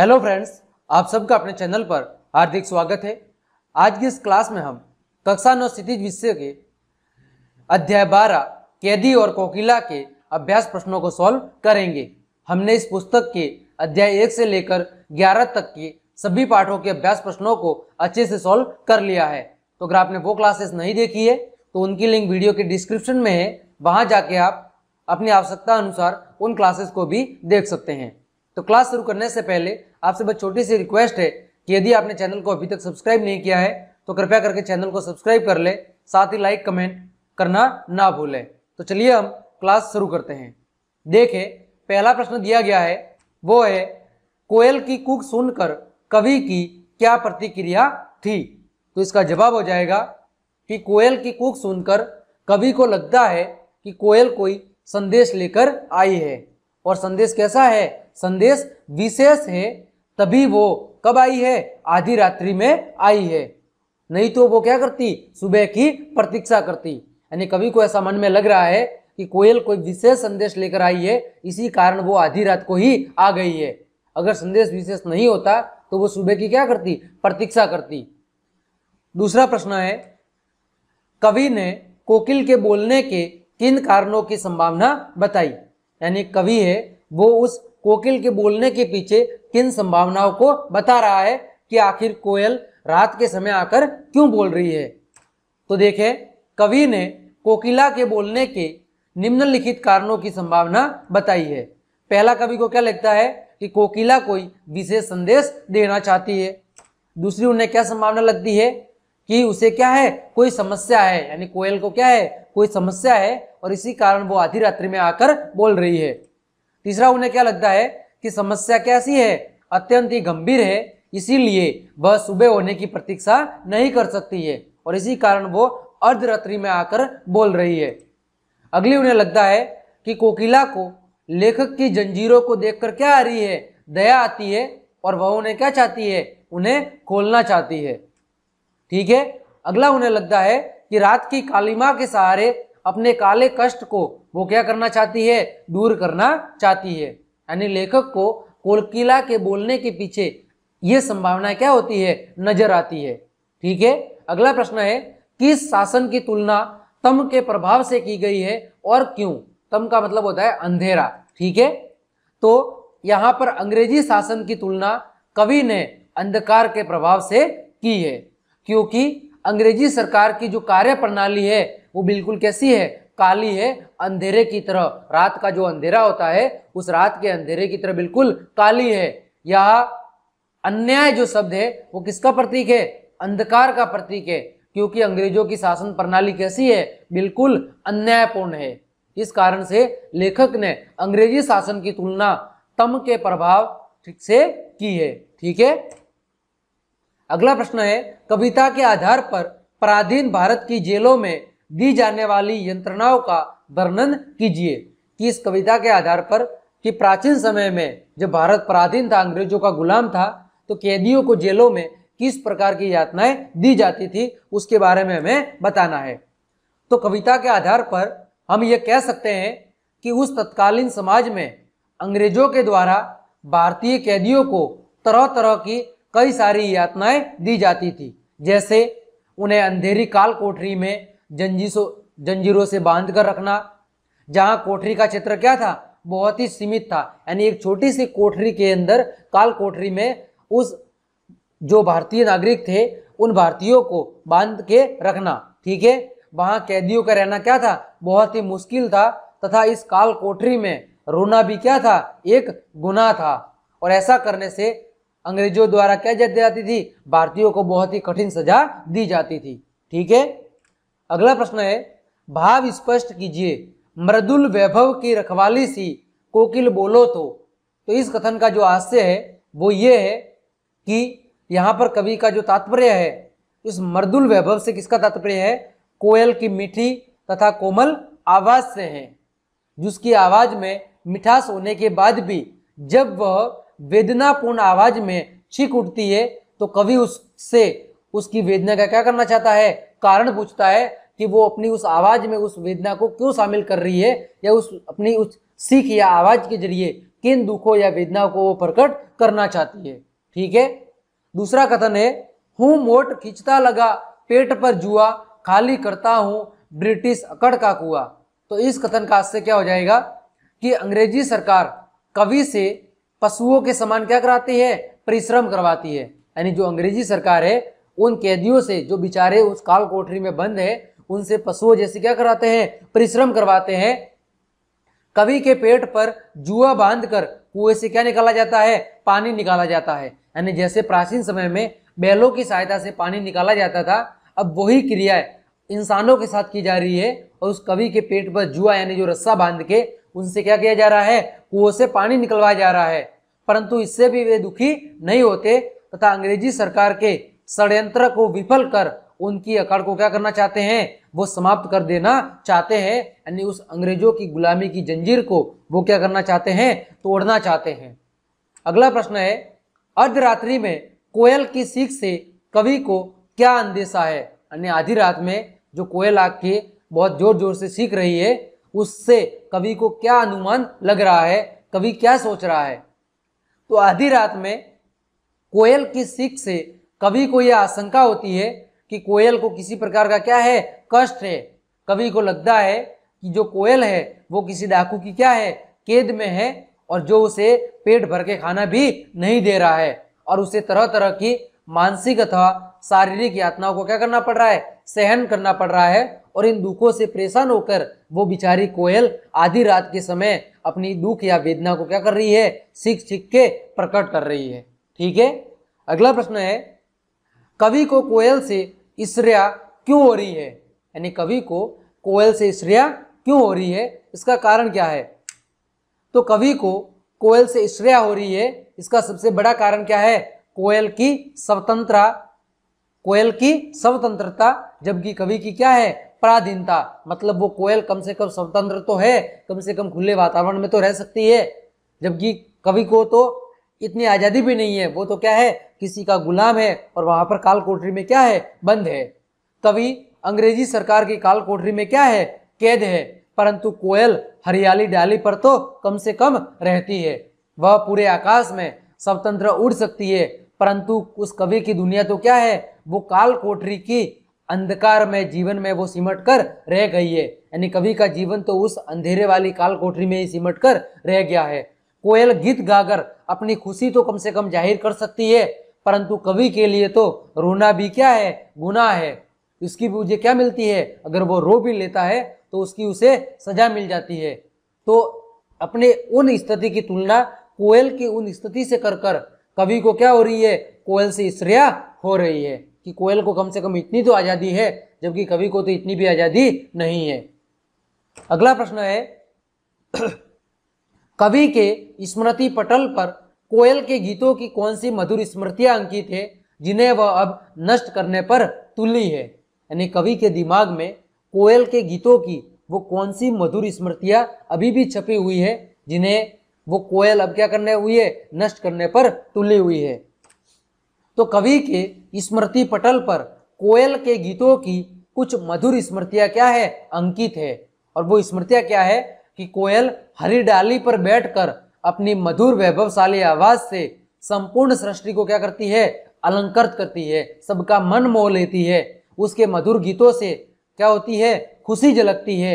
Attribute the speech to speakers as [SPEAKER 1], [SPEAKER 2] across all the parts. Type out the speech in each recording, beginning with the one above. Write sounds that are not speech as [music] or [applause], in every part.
[SPEAKER 1] hello friends आप सबका अपने चैनल पर हार्दिक स्वागत है आज की इस क्लास में हम कक्षा नौ स्थिति विषय के अध्याय बारह कैदी और कोकिला के अभ्यास प्रश्नों को सॉल्व करेंगे हमने इस पुस्तक के अध्याय एक से लेकर ग्यारह तक के सभी पाठों के अभ्यास प्रश्नों को अच्छे से सॉल्व कर लिया है तो अगर आपने वो क्लासेस नहीं देखी है तो उनकी लिंक वीडियो के डिस्क्रिप्शन में है वहाँ जाके आप अपनी आवश्यकता अनुसार उन क्लासेस को भी देख सकते हैं तो क्लास शुरू करने से पहले आपसे बस छोटी सी रिक्वेस्ट है कि यदि आपने चैनल को अभी तक सब्सक्राइब नहीं किया है तो कृपया करके चैनल को सब्सक्राइब कर ले साथ ही लाइक कमेंट करना ना भूलें तो चलिए हम क्लास शुरू करते हैं देखें पहला प्रश्न दिया गया है वो है कोयल की कुक सुनकर कवि की क्या प्रतिक्रिया थी तो इसका जवाब हो जाएगा कि कोयल की कुक सुनकर कवि को लगता है कि कोयल कोई संदेश लेकर आई है और संदेश कैसा है संदेश विशेष है तभी वो कब आई है आधी रात्रि में आई है नहीं तो वो क्या करती सुबह की प्रतीक्षा करती यानी कवि को ऐसा मन में लग रहा है कि कोयल कोई विशेष संदेश लेकर आई है इसी कारण वो आधी रात को ही आ गई है अगर संदेश विशेष नहीं होता तो वो सुबह की क्या करती प्रतीक्षा करती दूसरा प्रश्न है कवि ने कोकिल के बोलने के किन कारणों की संभावना बताई यानी कवि है वो उस कोकिल के बोलने के पीछे किन संभावनाओं को बता रहा है कि आखिर कोयल रात के समय आकर क्यों बोल रही है तो देखें कवि ने कोकिला के बोलने के निम्नलिखित कारणों की संभावना बताई है पहला कवि को क्या लगता है कि कोकिला कोई विशेष संदेश देना चाहती है दूसरी उन्हें क्या संभावना लगती है कि उसे क्या है कोई समस्या है यानी कोयल को क्या है कोई समस्या है और इसी कारण वो आधी रात्रि में आकर बोल रही है तीसरा उन्हें क्या लगता है कि समस्या कैसी है अत्यंत ही गंभीर है इसीलिए वह सुबह होने की प्रतीक्षा नहीं कर सकती है और इसी कारण वो अर्धरात्रि में आकर बोल रही है अगली उन्हें लगता है कि कोकिला को लेखक की जंजीरों को देखकर क्या आ रही है दया आती है और वह उन्हें क्या चाहती है उन्हें खोलना चाहती है ठीक है अगला उन्हें लगता है कि रात की कालीमा के सहारे अपने काले कष्ट को वो क्या करना चाहती है दूर करना चाहती है यानी लेखक को कोलकिला के बोलने के पीछे ये संभावना क्या होती है नजर आती है ठीक है अगला प्रश्न है किस शासन की तुलना तम के प्रभाव से की गई है और क्यों तम का मतलब होता है अंधेरा ठीक है तो यहां पर अंग्रेजी शासन की तुलना कवि ने अंधकार के प्रभाव से की है क्योंकि अंग्रेजी सरकार की जो कार्य प्रणाली है वो बिल्कुल कैसी है काली है अंधेरे की तरह रात का जो अंधेरा होता है उस रात के अंधेरे की तरह बिल्कुल काली है यह अन्याय जो शब्द है वो किसका प्रतीक है अंधकार का प्रतीक है क्योंकि अंग्रेजों की शासन प्रणाली कैसी है बिल्कुल अन्यायपूर्ण है इस कारण से लेखक ने अंग्रेजी शासन की तुलना तम के प्रभाव ठीक से की है ठीक है अगला प्रश्न है कविता के आधार पर पराधीन भारत की जेलों में दी जाने वाली यंत्रणाओं का वर्णन कीजिए कि इस कविता के आधार पर कि प्राचीन समय में जब भारत पराधीन था अंग्रेजों का गुलाम था तो कैदियों को जेलों में किस प्रकार की यातनाएं दी जाती थी उसके बारे में हमें बताना है तो कविता के आधार पर हम ये कह सकते हैं कि उस तत्कालीन समाज में अंग्रेजों के द्वारा भारतीय कैदियों को तरह तरह की कई सारी यातनाएं दी जाती थी जैसे उन्हें अंधेरी काल कोठरी में जंजीसो जंजीरों से बांध कर रखना जहां कोठरी का क्षेत्र क्या था बहुत ही सीमित था यानी एक छोटी सी कोठरी के अंदर काल कोठरी में उस जो भारतीय नागरिक थे उन भारतीयों को बांध के रखना ठीक है वहां कैदियों का रहना क्या था बहुत ही मुश्किल था तथा इस काल कोठरी में रोना भी क्या था एक गुना था और ऐसा करने से अंग्रेजों द्वारा क्या जाती जाती थी भारतीयों को बहुत ही कठिन सजा दी जाती थी ठीक है अगला प्रश्न है भाव स्पष्ट कीजिए मृदुल वैभव की रखवाली सी कोकिल बोलो तो तो इस कथन का जो आशय है वो ये है कि यहाँ पर कवि का जो तात्पर्य है इस मृदुल वैभव से किसका तात्पर्य है कोयल की मीठी तथा कोमल आवाज से है जिसकी आवाज में मिठास होने के बाद भी जब वह वेदनापूर्ण आवाज में चीख उठती है तो कवि उससे उसकी वेदना का क्या करना चाहता है कारण पूछता है कि वो अपनी उस आवाज में उस वेदना को क्यों शामिल कर रही है या उस अपनी उस सीख या आवाज के जरिए किन दुखों या वेदना को वो प्रकट करना चाहती है ठीक है दूसरा कथन है हूं मोट खींचता लगा पेट पर जुआ खाली करता हूं ब्रिटिश अकड़ का कुआ तो इस कथन का से क्या हो जाएगा कि अंग्रेजी सरकार कवि से पशुओं के समान क्या कराती है परिश्रम करवाती है यानी जो अंग्रेजी सरकार है उन कैदियों से जो बिचारे उस काल कोठरी में बंद है उनसे पशुओं जैसे क्या कराते हैं परिश्रम करवाते हैं कवि के पेट पर जुआ बांधकर कुएं से क्या निकाला जाता है पानी निकाला जाता है यानी जैसे प्राचीन समय में बैलों की सहायता से पानी निकाला जाता था अब वही क्रिया इंसानों के साथ की जा रही है और उस कवि के पेट पर जुआ यानी जो रस्सा बांध के उनसे क्या किया जा रहा है कुओं से पानी निकलवाया जा रहा है परंतु इससे भी वे दुखी नहीं होते तथा अंग्रेजी सरकार के षड्यंत्र को विफल कर उनकी अकड़ को क्या करना चाहते हैं वो समाप्त कर देना चाहते हैं यानी उस अंग्रेजों की गुलामी की जंजीर को वो क्या करना चाहते हैं तोड़ना चाहते हैं अगला प्रश्न है अर्धरात्रि में कोयल की सीख से कवि को क्या अंदेशा है यानी आधी रात में जो कोयल आके बहुत जोर जोर से सीख रही है उससे कवि को क्या अनुमान लग रहा है कवि क्या सोच रहा है तो आधी रात में कोयल की सीख से कवि को यह आशंका होती है कि कोयल को किसी प्रकार का क्या है कष्ट है कवि को लगता है कि जो कोयल है वो किसी डाकू की क्या है कैद में है और जो उसे पेट भर के खाना भी नहीं दे रहा है और उसे तरह तरह की मानसिक अथवा शारीरिक यातनाओं को क्या करना पड़ रहा है सहन करना पड़ रहा है और इन दुखों से परेशान होकर वो बिचारी कोयल आधी रात के समय अपनी दुख या वेदना को क्या कर रही है सीख सीख के प्रकट कर रही है ठीक है अगला प्रश्न है कवि को कोयल से ईश्रिया क्यों हो रही है यानी कवि को कोयल से ईश्रिया क्यों हो रही है इसका कारण क्या है तो कवि को कोयल से ईश्रिया हो रही है इसका सबसे बड़ा कारण क्या है कोयल की स्वतंत्रता कोयल की स्वतंत्रता जबकि कवि की क्या है पराधीनता मतलब वो कोयल कम से कम स्वतंत्र तो है कम से कम खुले वातावरण में तो रह सकती है जबकि कवि को तो इतनी आज़ादी भी नहीं है वो तो क्या है किसी का गुलाम है और वहाँ पर काल कोठरी में क्या है बंद है कवि अंग्रेजी सरकार की काल कोठरी में क्या है कैद है परंतु कोयल हरियाली डाली पर तो कम से कम रहती है वह पूरे आकाश में स्वतंत्र उड़ सकती है परंतु उस कवि की दुनिया तो क्या है वो काल कोठरी की अंधकार में जीवन में वो सिमट कर रह गई है यानी कवि का जीवन तो उस अंधेरे वाली काल कोठरी में ही सिमट कर रह गया है कोयल गीत गाकर अपनी खुशी तो कम से कम जाहिर कर सकती है परंतु कवि के लिए तो रोना भी क्या है गुना है उसकी भी मुझे क्या मिलती है अगर वो रो भी लेता है तो उसकी उसे सजा मिल जाती है तो अपने उन स्थिति की तुलना कोयल की उन स्थिति से कर कर कवि को क्या हो रही है कोयल से श्रेया हो रही है कि कोयल को कम से कम इतनी तो आज़ादी है जबकि कवि को तो इतनी भी आज़ादी नहीं है अगला प्रश्न है [clears throat] कवि के स्मृति पटल पर कोयल के गीतों की कौन सी मधुर स्मृतियां अंकित है जिन्हें वह अब नष्ट करने पर तुली है यानी कवि के दिमाग में कोयल के गीतों की वो कौन सी मधुर स्मृतियां अभी भी छपी हुई है जिन्हें वो कोयल अब क्या करने हुई है नष्ट करने पर तुली हुई है तो कवि के स्मृति पटल पर कोयल के गीतों की कुछ मधुर स्मृतियां क्या है अंकित है और वो स्मृतियां क्या है कि कोयल हरी डाली पर बैठकर अपनी मधुर वैभवशाली आवाज से संपूर्ण सृष्टि को क्या करती है अलंकृत करती है सबका मन मोह लेती है उसके मधुर गीतों से क्या होती है खुशी झलकती है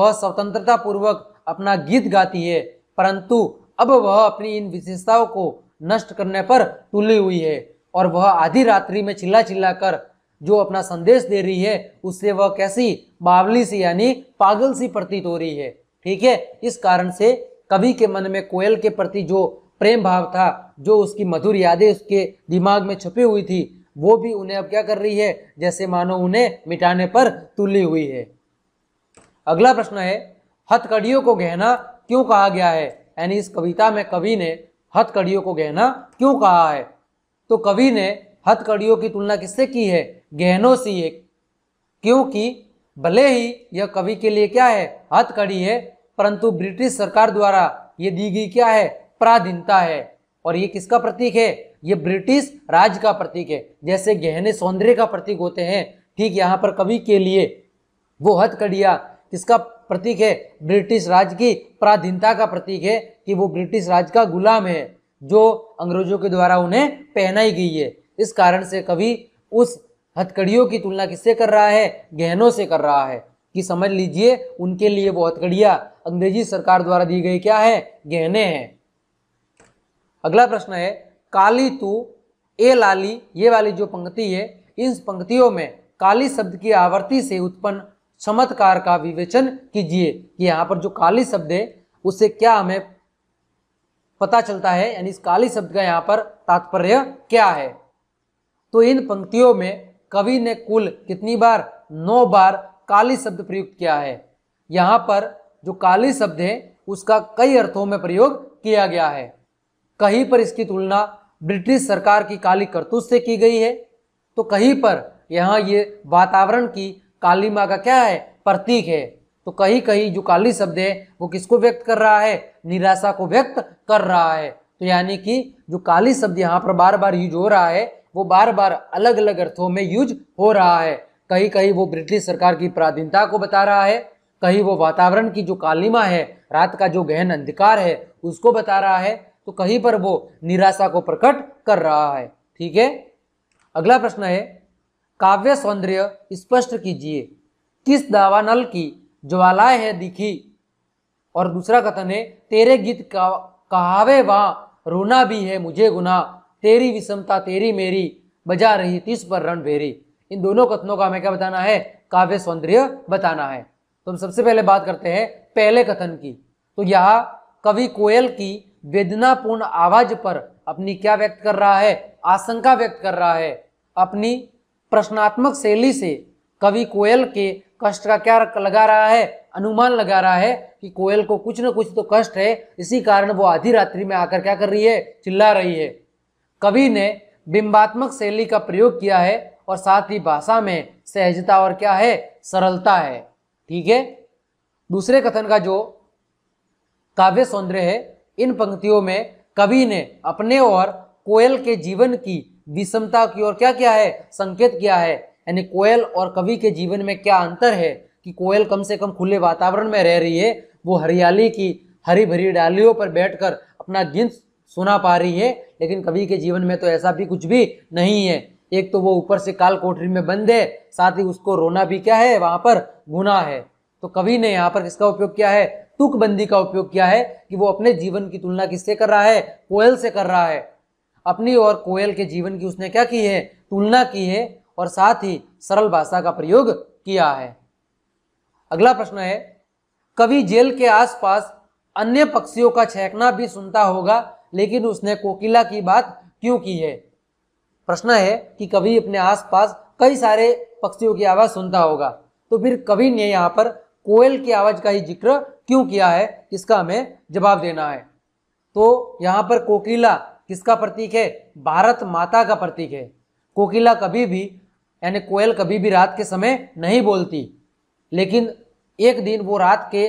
[SPEAKER 1] वह स्वतंत्रता पूर्वक अपना गीत गाती है परंतु अब वह अपनी इन विशेषताओं को नष्ट करने पर तुली हुई है और वह आधी रात्रि में चिल्ला चिल्ला कर जो अपना संदेश दे रही है उससे वह कैसी बावली सी यानी पागल सी प्रतीत हो रही है ठीक है इस कारण से कवि के मन में कोयल के प्रति जो प्रेम भाव था जो उसकी मधुर यादें उसके दिमाग में छुपी हुई थी वो भी उन्हें अब क्या कर रही है जैसे मानो उन्हें मिटाने पर तुली हुई है अगला प्रश्न है हथकड़ियों को गहना क्यों कहा गया है यानी इस कविता में कवि ने हथकड़ियों को गहना क्यों कहा है तो कवि ने हथकड़ियों की तुलना किससे की है गहनों से एक क्योंकि भले ही यह कवि के लिए क्या है हथकड़ी है परंतु ब्रिटिश सरकार द्वारा ये दी गई क्या है प्राधीनता है और ये किसका प्रतीक है ये ब्रिटिश राज का प्रतीक है जैसे गहने सौंदर्य का प्रतीक होते हैं ठीक यहां पर कवि के लिए वो हथकड़िया किसका प्रतीक है ब्रिटिश राज की प्राधीनता का प्रतीक है कि वो ब्रिटिश राज का गुलाम है जो अंग्रेजों के द्वारा उन्हें पहनाई गई है इस कारण से कभी उस हथकड़ियों की तुलना किससे कर रहा है गहनों से कर रहा है कि समझ लीजिए उनके लिए वो हथकड़िया अंग्रेजी सरकार द्वारा दी गई क्या है गहने हैं अगला प्रश्न है काली तू ए लाली ये वाली जो पंक्ति है इन पंक्तियों में काली शब्द की आवृत्ति से उत्पन्न चमत्कार का विवेचन कीजिए कि यहाँ पर जो काली शब्द है उससे क्या हमें पता चलता है यानी इस काली शब्द का यहाँ पर तात्पर्य क्या है तो इन पंक्तियों में कवि ने कुल कितनी बार नौ बार काली शब्द प्रयुक्त किया है यहाँ पर जो काली शब्द है उसका कई अर्थों में प्रयोग किया गया है कहीं पर इसकी तुलना ब्रिटिश सरकार की काली करतूत से की गई है तो कहीं पर यहाँ ये वातावरण की काली माँ का क्या है प्रतीक है तो कहीं कहीं जो काली शब्द है वो किसको व्यक्त कर रहा है निराशा को व्यक्त कर रहा है तो यानी कि जो काली शब्द यहाँ पर बार बार यूज हो रहा है वो बार बार अलग अलग अर्थों में यूज हो रहा है कहीं कहीं वो ब्रिटिश सरकार की प्राधीनता को बता रहा है कहीं वो वातावरण की जो कालिमा है रात का जो गहन अंधकार है उसको बता रहा है तो कहीं पर वो निराशा को प्रकट कर रहा है ठीक है अगला प्रश्न है काव्य सौंदर्य स्पष्ट कीजिए किस दावानल की ज्वालाएं है दिखी और दूसरा कथन है तेरे गीत कहावे वा रोना भी है मुझे गुना तेरी विषमता तेरी मेरी बजा रही तीस पर रण भेरी इन दोनों कथनों का हमें क्या बताना है काव्य सौंदर्य बताना है तो हम सबसे पहले बात करते हैं पहले कथन की तो यह कवि कोयल की वेदनापूर्ण आवाज पर अपनी क्या व्यक्त कर रहा है आशंका व्यक्त कर रहा है अपनी प्रश्नात्मक शैली से कवि कोयल के कष्ट का क्या लगा रहा है अनुमान लगा रहा है कि कोयल को कुछ ना कुछ तो कष्ट है इसी कारण वो आधी रात्रि में आकर क्या कर रही है चिल्ला रही है कवि ने बिंबात्मक शैली का प्रयोग किया है और साथ ही भाषा में सहजता और क्या है सरलता है ठीक है दूसरे कथन का जो काव्य सौंदर्य है इन पंक्तियों में कवि ने अपने और कोयल के जीवन की विषमता की ओर क्या किया है संकेत किया है यानी कोयल और कवि के जीवन में क्या अंतर है कि कोयल कम से कम खुले वातावरण में रह रही है वो हरियाली की हरी भरी डालियों पर बैठकर अपना गीत सुना पा रही है लेकिन कवि के जीवन में तो ऐसा भी कुछ भी नहीं है एक तो वो ऊपर से काल कोठरी में बंद है साथ ही उसको रोना भी क्या है वहां पर गुना है तो कवि ने यहाँ पर किसका उपयोग किया है तुकबंदी का उपयोग किया है कि वो अपने जीवन की तुलना किससे कर रहा है कोयल से कर रहा है अपनी और कोयल के जीवन की उसने क्या की है तुलना की है और साथ ही सरल भाषा का प्रयोग किया है अगला प्रश्न है कभी जेल के आसपास अन्य पक्षियों का छेकना भी सुनता होगा लेकिन उसने कोकिला की बात क्यों की है प्रश्न है कि कभी अपने आसपास कई सारे पक्षियों की आवाज सुनता होगा तो फिर कभी ने यहाँ पर कोयल की आवाज का ही जिक्र क्यों किया है इसका हमें जवाब देना है तो यहाँ पर कोकिला किसका प्रतीक है भारत माता का प्रतीक है कोकिला कभी भी यानी कोयल कभी भी रात के समय नहीं बोलती लेकिन एक दिन वो रात के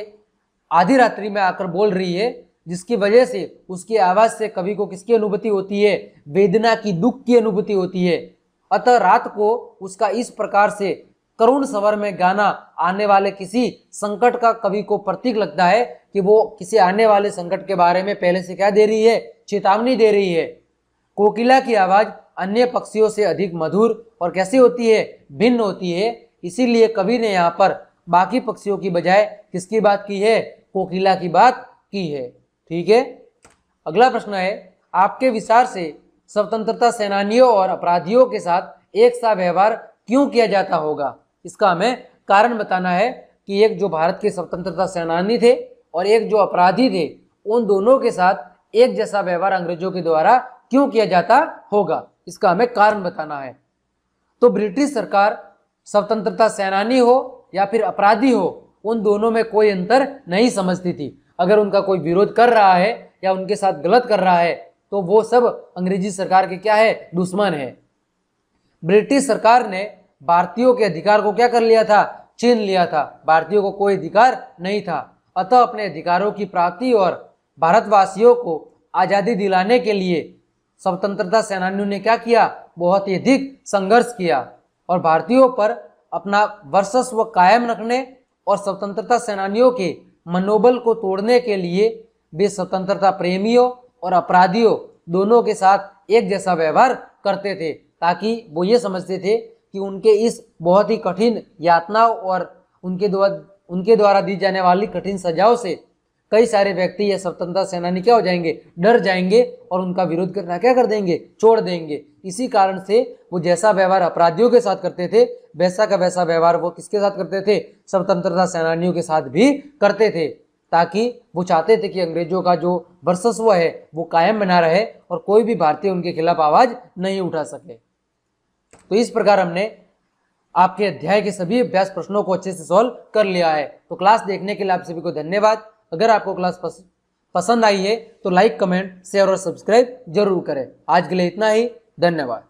[SPEAKER 1] आधी रात्रि में आकर बोल रही है जिसकी वजह से उसकी आवाज़ से कवि को किसकी अनुभूति होती है वेदना की दुख की अनुभूति होती है अतः रात को उसका इस प्रकार से करुण सवर में गाना आने वाले किसी संकट का कवि को प्रतीक लगता है कि वो किसी आने वाले संकट के बारे में पहले से क्या दे रही है चेतावनी दे रही है कोकिला की आवाज़ अन्य पक्षियों से अधिक मधुर और कैसी होती है भिन्न होती है इसीलिए कवि ने यहाँ पर बाकी पक्षियों की बजाय किसकी बात की है कोकिला की बात की है ठीक है अगला प्रश्न है आपके विचार से स्वतंत्रता सेनानियों और अपराधियों के साथ एक सा व्यवहार क्यों किया जाता होगा इसका हमें कारण बताना है कि एक जो भारत के स्वतंत्रता सेनानी थे और एक जो अपराधी थे उन दोनों के साथ एक जैसा व्यवहार अंग्रेजों के द्वारा क्यों किया जाता होगा इसका हमें कारण बताना है तो ब्रिटिश सरकार स्वतंत्रता सेनानी हो या फिर अपराधी हो उन दोनों में कोई अंतर नहीं समझती थी अगर उनका कोई विरोध कर रहा है या उनके साथ गलत कर रहा है तो वो सब अंग्रेजी सरकार के क्या है दुश्मन है ब्रिटिश सरकार ने भारतीयों के अधिकार को क्या कर लिया था छीन लिया था भारतीयों को कोई अधिकार नहीं था अतः अपने अधिकारों की प्राप्ति और भारतवासियों को आज़ादी दिलाने के लिए स्वतंत्रता सेनानियों ने क्या किया बहुत ही अधिक संघर्ष किया और भारतीयों पर अपना वर्चस्व कायम रखने और स्वतंत्रता सेनानियों के मनोबल को तोड़ने के लिए वे स्वतंत्रता प्रेमियों और अपराधियों दोनों के साथ एक जैसा व्यवहार करते थे ताकि वो ये समझते थे कि उनके इस बहुत ही कठिन यातनाओं और उनके द्वारा उनके द्वारा दी जाने वाली कठिन सजाओं से कई सारे व्यक्ति या स्वतंत्रता सेनानी क्या हो जाएंगे डर जाएंगे और उनका विरोध करना क्या कर देंगे छोड़ देंगे इसी कारण से वो जैसा व्यवहार अपराधियों के साथ करते थे वैसा का वैसा व्यवहार वो किसके साथ करते थे स्वतंत्रता सेनानियों के साथ भी करते थे ताकि वो चाहते थे कि अंग्रेजों का जो वर्चस्व है वो कायम बना रहे और कोई भी भारतीय उनके खिलाफ आवाज नहीं उठा सके तो इस प्रकार हमने आपके अध्याय के सभी अभ्यास प्रश्नों को अच्छे से सॉल्व कर लिया है तो क्लास देखने के लिए आप सभी को धन्यवाद अगर आपको क्लास पसंद आई है तो लाइक कमेंट शेयर और सब्सक्राइब जरूर करें आज के लिए इतना ही धन्यवाद